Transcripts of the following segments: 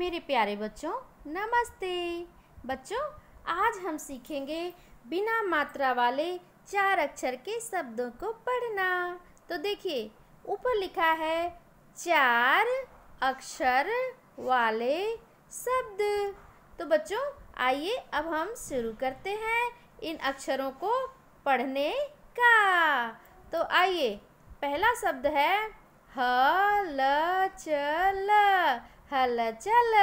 मेरे प्यारे बच्चों नमस्ते बच्चों आज हम सीखेंगे बिना मात्रा वाले चार अक्षर के शब्दों को पढ़ना तो देखिए ऊपर लिखा है चार अक्षर वाले शब्द तो बच्चों आइए अब हम शुरू करते हैं इन अक्षरों को पढ़ने का तो आइए पहला शब्द है ह ल हल चल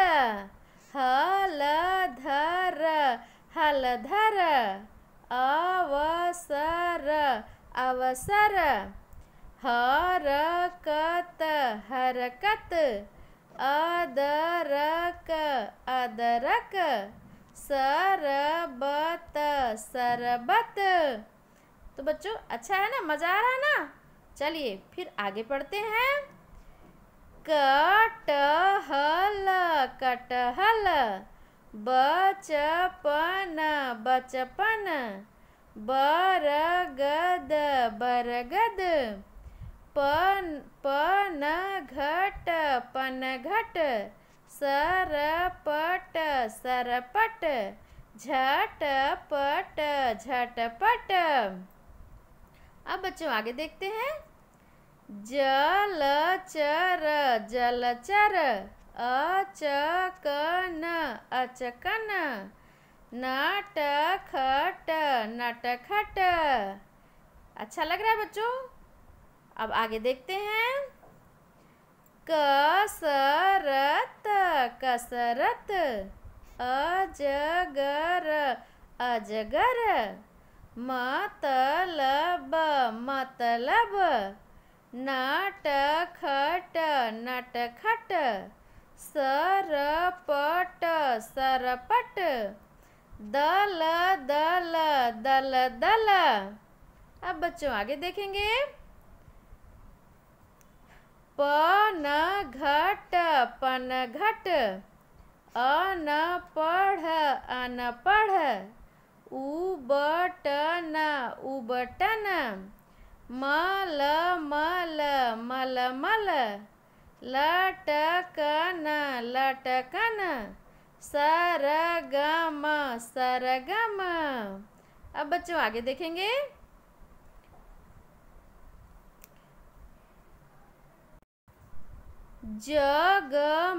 हल धर हल धर अवसर अवसर हरकत हरकत अदरक अदरक सरबत सरबत तो बच्चों अच्छा है ना मज़ा आ रहा है ना चलिए फिर आगे पढ़ते हैं कटहल कटहल बचपन बचपन बरगद बरगद पन घट पन घट सरपट सरपट झटपट झटपट अब बच्चों आगे देखते हैं जलचर जलचर अचकन अचकन नटखट नटखट अच्छा लग रहा है बच्चों अब आगे देखते हैं कसरत कसरत अजगर अजगर मतलब मतलब नट खट नट खट सरपट सरपट दल दल दल दल अब बच्चों आगे देखेंगे पन घट पन घट अन पढ़ अन पढ़ उबटन उबटन म ल म ल मल मल ल ट क न ल ट क न स र ग म स र ग म अब बच्चों आगे देखेंगे ज ग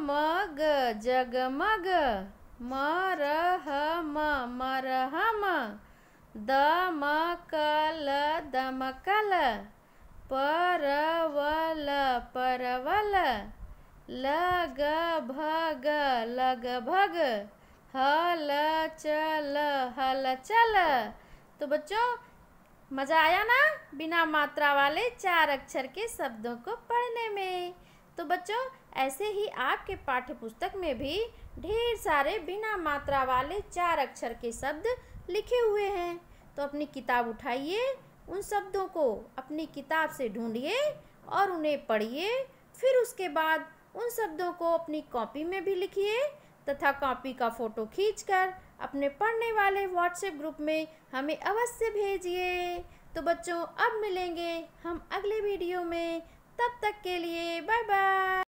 म ग जग मग म र ह म म दमकल दमकल परवल परवल लग भग लग भग हल चल हल चल तो बच्चों मज़ा आया ना बिना मात्रा वाले चार अक्षर के शब्दों को पढ़ने में तो बच्चों ऐसे ही आपके पाठ्य पुस्तक में भी ढेर सारे बिना मात्रा वाले चार अक्षर के शब्द लिखे हुए हैं तो अपनी किताब उठाइए उन शब्दों को अपनी किताब से ढूंढिए और उन्हें पढ़िए फिर उसके बाद उन शब्दों को अपनी कॉपी में भी लिखिए तथा कॉपी का फ़ोटो खींचकर अपने पढ़ने वाले व्हाट्सएप ग्रुप में हमें अवश्य भेजिए तो बच्चों अब मिलेंगे हम अगले वीडियो में तब तक के लिए बाय बाय